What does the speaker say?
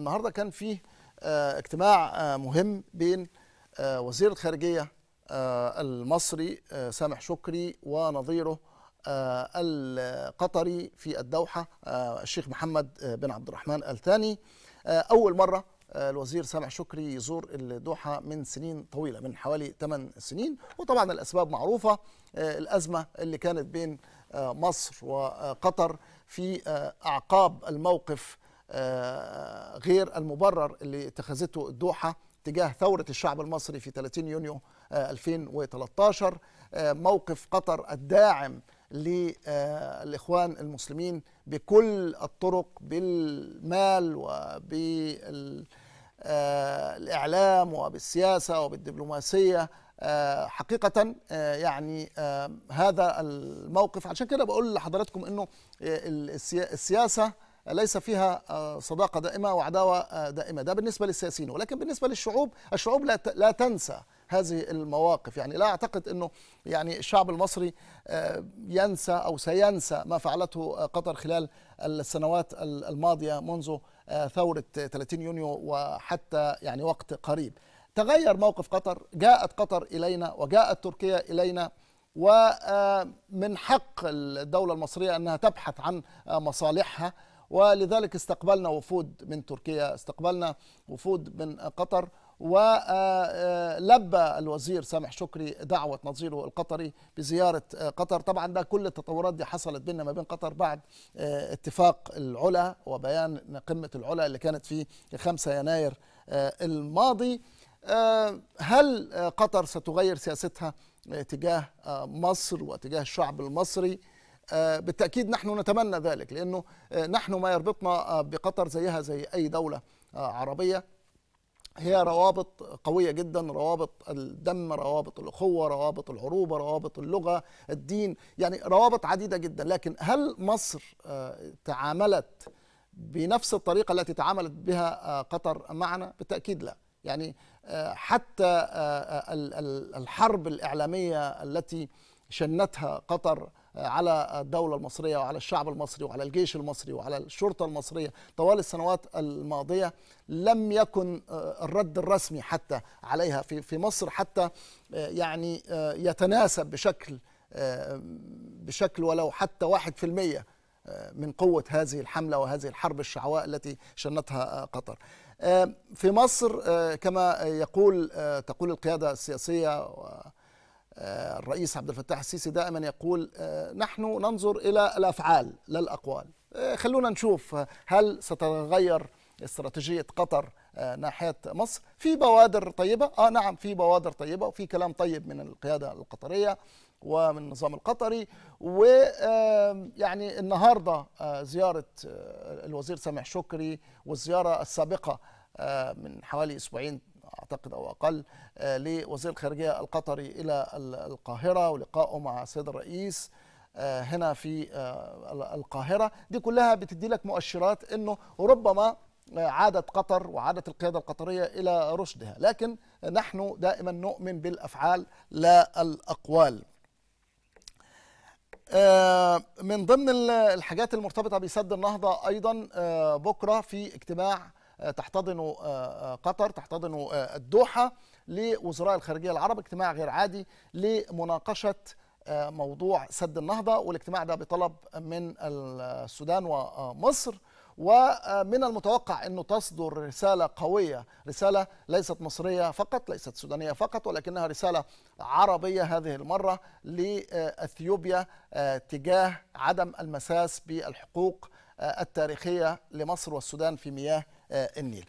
النهارده كان فيه آه، اجتماع آه، مهم بين آه، وزير الخارجيه المصري سامح شكري ونظيره القطري في الدوحه الشيخ محمد بن عبد الرحمن الثاني اول مره الوزير سامح شكري يزور الدوحة من سنين طويلة من حوالي 8 سنين وطبعا الأسباب معروفة الأزمة اللي كانت بين مصر وقطر في أعقاب الموقف آه، غير المبرر اللي اتخذته الدوحة تجاه ثورة الشعب المصري في 30 يونيو 2013 آه، آه، موقف قطر الداعم للإخوان المسلمين بكل الطرق بالمال وبالإعلام وبالسياسة وبالدبلوماسية حقيقة يعني هذا الموقف عشان كده بقول لحضراتكم أنه السياسة ليس فيها آه، صداقه دائمه وعداوه آه، دائمه ده بالنسبه للسياسيين ولكن بالنسبه للشعوب الشعوب لا لا تنسى هذه المواقف يعني لا اعتقد انه يعني الشعب المصري آه، ينسى او سينسى ما فعلته قطر خلال السنوات الماضيه منذ ثوره 30 يونيو وحتى يعني وقت قريب تغير موقف قطر جاءت قطر الينا وجاءت تركيا الينا ومن حق الدولة المصرية أنها تبحث عن مصالحها ولذلك استقبلنا وفود من تركيا استقبلنا وفود من قطر ولبى آه، آه، الوزير سامح شكري دعوة نظيره القطري بزيارة آه، قطر طبعا ده كل التطورات دي حصلت بيننا ما بين قطر بعد اتفاق العلا وبيان قمة العلا اللي كانت في 5 يناير الماضي هل قطر ستغير سياستها تجاه مصر وتجاه الشعب المصري آه، بالتأكيد نحن نتمنى ذلك لأنه آه، نحن ما يربطنا آه، بقطر زيها زي أي دولة عربية هي روابط قوية جدا روابط الدم روابط الأخوة روابط العروبة روابط اللغة الدين يعني روابط عديدة جدا لكن هل مصر تعاملت بنفس الطريقة التي تعاملت بها قطر معنا بالتأكيد لا يعني حتى الحرب الإعلامية التي شنتها قطر على الدولة المصرية وعلى الشعب المصري وعلى الجيش المصري وعلى الشرطة المصرية طوال السنوات الماضية لم يكن آه، الرد الرسمي حتى عليها في في مصر حتى آه، يعني آه، يتناسب بشكل بشكل ولو حتى واحد في المية من قوة هذه الحملة وهذه الحرب الشعواء التي شنتها قطر في مصر كما يقول تقول القيادة السياسية آه، الرئيس عبد الفتاح السيسي دائما يقول آه، نحن ننظر الى الافعال لا الاقوال آه، خلونا نشوف هل ستتغير استراتيجيه قطر ناحيه مصر في بوادر طيبه اه نعم في بوادر طيبه وفي كلام طيب من القياده القطريه ومن النظام القطري ويعني النهارده زياره الوزير سامح شكري والزياره السابقه من حوالي اسبوعين اعتقد او اقل آه، لوزير الخارجيه القطري الى القاهره ولقائه مع السيد الرئيس آه، هنا في آه، القاهره دي كلها بتدي لك مؤشرات انه ربما عادت قطر وعادت القياده القطريه الى رشدها لكن نحن دائما نؤمن بالافعال لا الاقوال من ضمن الحاجات المرتبطة بسد النهضة أيضا بكرة في اجتماع تحتضنه آه، آه، قطر تحتضنه آه، الدوحة لوزراء الخارجية العرب اجتماع غير عادي لمناقشة موضوع سد النهضة والاجتماع ده بطلب من السودان ومصر ومن المتوقع انه تصدر رساله قويه، رساله ليست مصريه فقط، ليست سودانيه فقط ولكنها رساله عربيه هذه المره لاثيوبيا تجاه عدم المساس بالحقوق التاريخيه لمصر والسودان في مياه آه، النيل